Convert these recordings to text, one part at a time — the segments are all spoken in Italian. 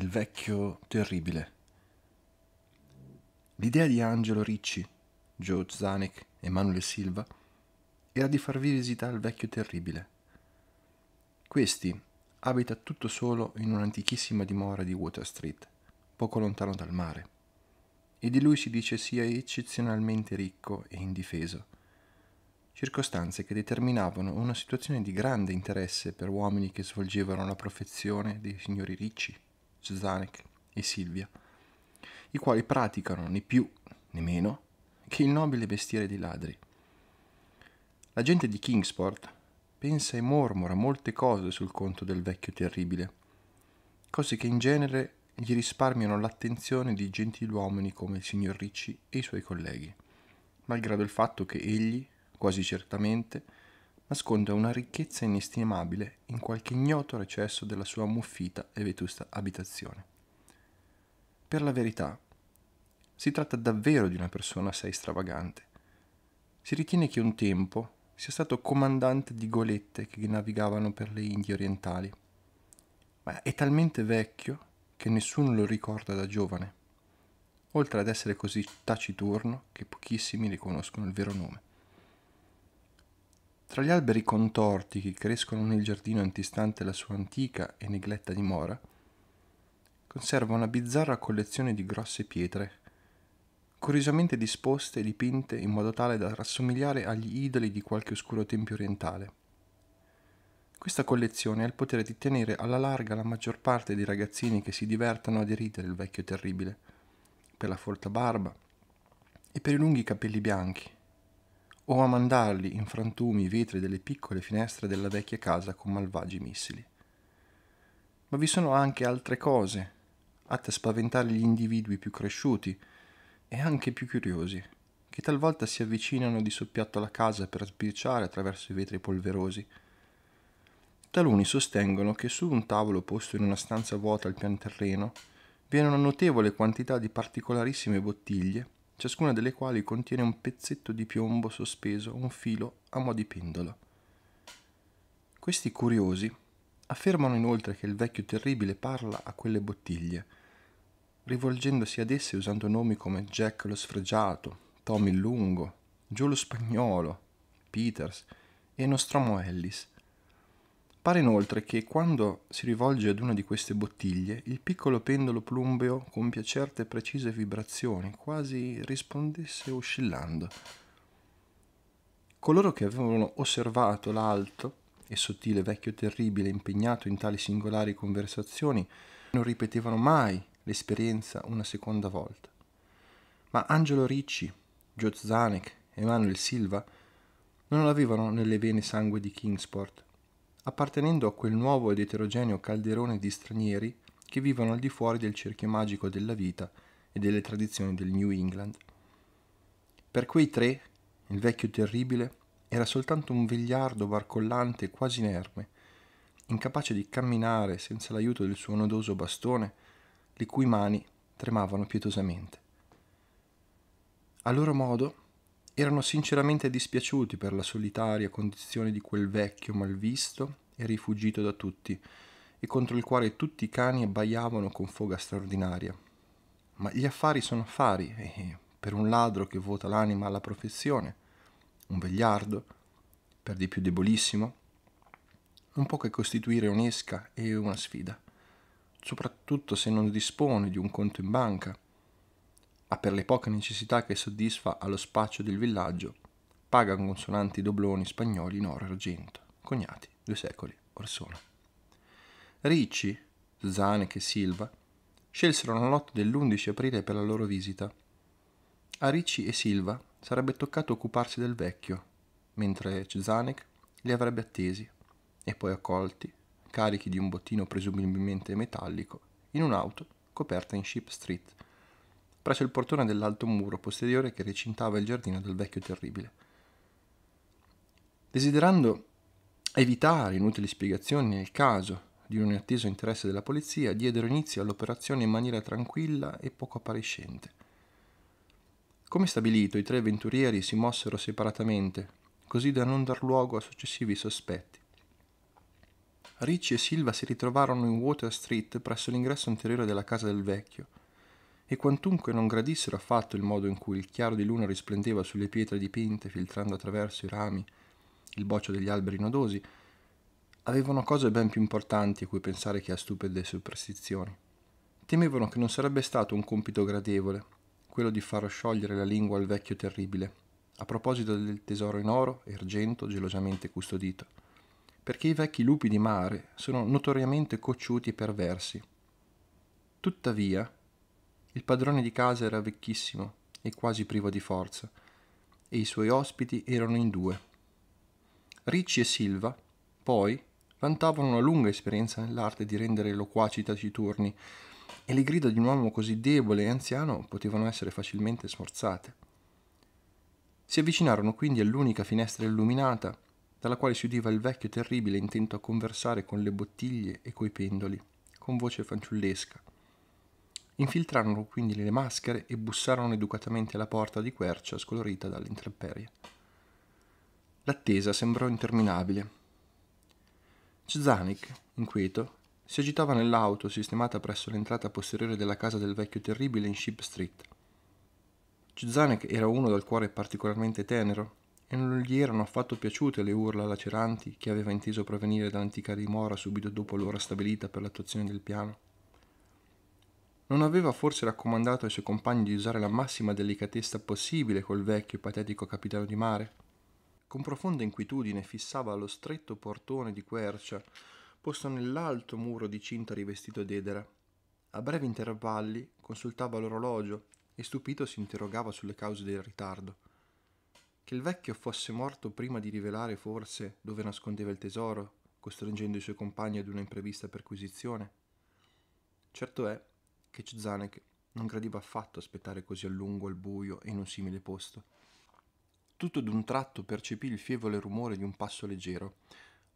il vecchio terribile. L'idea di Angelo Ricci, Joe Zanek e Manuel Silva era di farvi visita al vecchio terribile. Questi abita tutto solo in un'antichissima dimora di Water Street, poco lontano dal mare, e di lui si dice sia eccezionalmente ricco e indifeso, circostanze che determinavano una situazione di grande interesse per uomini che svolgevano la professione dei signori ricci. Zanek e Silvia, i quali praticano né più né meno che il nobile mestiere di ladri. La gente di Kingsport pensa e mormora molte cose sul conto del vecchio terribile, cose che in genere gli risparmiano l'attenzione di gentiluomini come il signor Ricci e i suoi colleghi, malgrado il fatto che egli, quasi certamente, nasconde una ricchezza inestimabile in qualche ignoto recesso della sua muffita e vetusta abitazione. Per la verità, si tratta davvero di una persona assai stravagante. Si ritiene che un tempo sia stato comandante di golette che navigavano per le Indie orientali, ma è talmente vecchio che nessuno lo ricorda da giovane, oltre ad essere così taciturno che pochissimi riconoscono il vero nome. Tra gli alberi contorti che crescono nel giardino antistante la sua antica e negletta dimora, conserva una bizzarra collezione di grosse pietre, curiosamente disposte e dipinte in modo tale da rassomigliare agli idoli di qualche oscuro tempio orientale. Questa collezione ha il potere di tenere alla larga la maggior parte dei ragazzini che si divertono a deridere il vecchio terribile, per la folta barba e per i lunghi capelli bianchi, o a mandarli in frantumi i vetri delle piccole finestre della vecchia casa con malvagi missili. Ma vi sono anche altre cose, atte a spaventare gli individui più cresciuti e anche più curiosi, che talvolta si avvicinano di soppiatto alla casa per sbirciare attraverso i vetri polverosi. Taluni sostengono che su un tavolo posto in una stanza vuota al pian terreno vi è una notevole quantità di particolarissime bottiglie ciascuna delle quali contiene un pezzetto di piombo sospeso, un filo a mo' di pendolo. Questi curiosi affermano inoltre che il vecchio terribile parla a quelle bottiglie, rivolgendosi ad esse usando nomi come Jack lo sfregiato, Tommy il lungo, Joe lo spagnolo, Peters e Nostromo Ellis, Pare inoltre che quando si rivolge ad una di queste bottiglie, il piccolo pendolo plumbeo compia certe precise vibrazioni, quasi rispondesse oscillando. Coloro che avevano osservato l'alto e sottile vecchio terribile impegnato in tali singolari conversazioni non ripetevano mai l'esperienza una seconda volta. Ma Angelo Ricci, Joe Zanek, e Manuel Silva non avevano nelle vene sangue di Kingsport appartenendo a quel nuovo ed eterogeneo calderone di stranieri che vivono al di fuori del cerchio magico della vita e delle tradizioni del New England. Per quei tre, il vecchio terribile era soltanto un vegliardo barcollante e quasi inerme, incapace di camminare senza l'aiuto del suo nodoso bastone, le cui mani tremavano pietosamente. A loro modo, erano sinceramente dispiaciuti per la solitaria condizione di quel vecchio malvisto e rifugito da tutti, e contro il quale tutti i cani abbaiavano con foga straordinaria. Ma gli affari sono affari, e per un ladro che vota l'anima alla professione, un vegliardo, per di più debolissimo, non può che costituire un'esca e una sfida, soprattutto se non dispone di un conto in banca ha per le poche necessità che soddisfa allo spaccio del villaggio, paga consonanti dobloni spagnoli in oro e argento, cognati due secoli or sono. Ricci, Zanek e Silva scelsero la notte dell'11 aprile per la loro visita. A Ricci e Silva sarebbe toccato occuparsi del vecchio, mentre Zanek li avrebbe attesi e poi accolti, carichi di un bottino presumibilmente metallico, in un'auto coperta in Ship Street presso il portone dell'alto muro posteriore che recintava il giardino del vecchio terribile. Desiderando evitare inutili spiegazioni nel caso di un inatteso interesse della polizia, diedero inizio all'operazione in maniera tranquilla e poco appariscente. Come stabilito, i tre avventurieri si mossero separatamente, così da non dar luogo a successivi sospetti. Ricci e Silva si ritrovarono in Water Street presso l'ingresso anteriore della casa del vecchio, e quantunque non gradissero affatto il modo in cui il chiaro di luna risplendeva sulle pietre dipinte filtrando attraverso i rami il boccio degli alberi nodosi, avevano cose ben più importanti a cui pensare che a stupide superstizioni. Temevano che non sarebbe stato un compito gradevole quello di far sciogliere la lingua al vecchio terribile, a proposito del tesoro in oro e argento gelosamente custodito, perché i vecchi lupi di mare sono notoriamente cocciuti e perversi. Tuttavia, il padrone di casa era vecchissimo e quasi privo di forza, e i suoi ospiti erano in due. Ricci e Silva, poi, vantavano una lunga esperienza nell'arte di rendere loquaci i taciturni, e le grida di un uomo così debole e anziano potevano essere facilmente smorzate. Si avvicinarono quindi all'unica finestra illuminata, dalla quale si udiva il vecchio terribile intento a conversare con le bottiglie e coi pendoli, con voce fanciullesca. Infiltrarono quindi le maschere e bussarono educatamente alla porta di quercia scolorita dalle intemperie. L'attesa sembrò interminabile. Cezanik, inquieto, si agitava nell'auto sistemata presso l'entrata posteriore della casa del vecchio terribile in Ship Street. Cezanek era uno dal cuore particolarmente tenero e non gli erano affatto piaciute le urla laceranti che aveva inteso provenire dall'antica dimora subito dopo l'ora stabilita per l'attuazione del piano. Non aveva forse raccomandato ai suoi compagni di usare la massima delicatezza possibile col vecchio e patetico capitano di mare? Con profonda inquietudine fissava lo stretto portone di quercia posto nell'alto muro di cinta rivestito d'edera. A brevi intervalli consultava l'orologio e stupito si interrogava sulle cause del ritardo. Che il vecchio fosse morto prima di rivelare forse dove nascondeva il tesoro, costringendo i suoi compagni ad una imprevista perquisizione? Certo è che Cezanek non gradiva affatto aspettare così a lungo al buio e in un simile posto. Tutto d'un tratto percepì il fievole rumore di un passo leggero,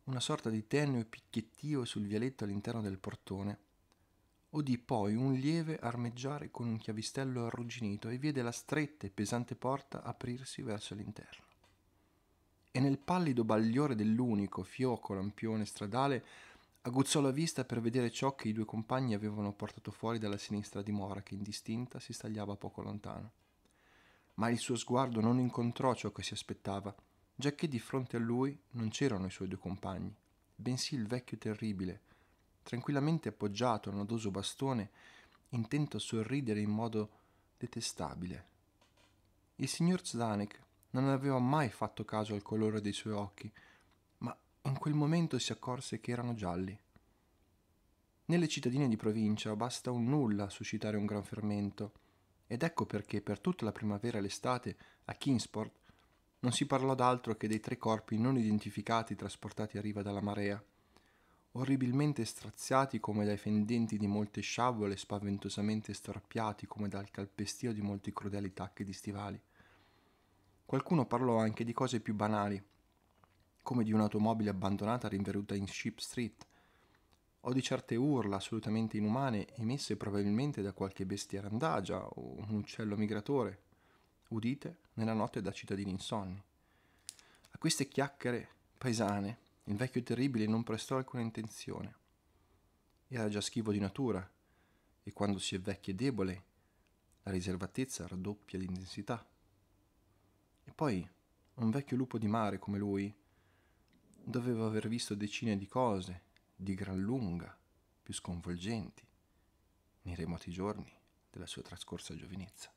una sorta di tenue picchiettio sul vialetto all'interno del portone. Odì poi un lieve armeggiare con un chiavistello arrugginito e vide la stretta e pesante porta aprirsi verso l'interno. E nel pallido bagliore dell'unico fioco lampione stradale Aguzzò la vista per vedere ciò che i due compagni avevano portato fuori dalla sinistra dimora che indistinta si stagliava poco lontano. Ma il suo sguardo non incontrò ciò che si aspettava, giacché di fronte a lui non c'erano i suoi due compagni, bensì il vecchio terribile, tranquillamente appoggiato al nodoso bastone, intento a sorridere in modo detestabile. Il signor Zdanek non aveva mai fatto caso al colore dei suoi occhi, in quel momento si accorse che erano gialli. Nelle cittadine di provincia basta un nulla a suscitare un gran fermento, ed ecco perché per tutta la primavera e l'estate a Kingsport non si parlò d'altro che dei tre corpi non identificati trasportati a riva dalla marea, orribilmente straziati come dai fendenti di molte sciabole, spaventosamente storpiati come dal calpestio di molti crudeli tacchi di stivali. Qualcuno parlò anche di cose più banali, come di un'automobile abbandonata rinvenuta in Ship Street, o di certe urla assolutamente inumane emesse probabilmente da qualche bestia randagia o un uccello migratore, udite nella notte da cittadini insonni. A queste chiacchiere paesane il vecchio terribile non prestò alcuna intenzione. Era già schivo di natura e quando si è vecchio e debole la riservatezza raddoppia l'intensità. E poi un vecchio lupo di mare come lui doveva aver visto decine di cose, di gran lunga, più sconvolgenti, nei remoti giorni della sua trascorsa giovinezza.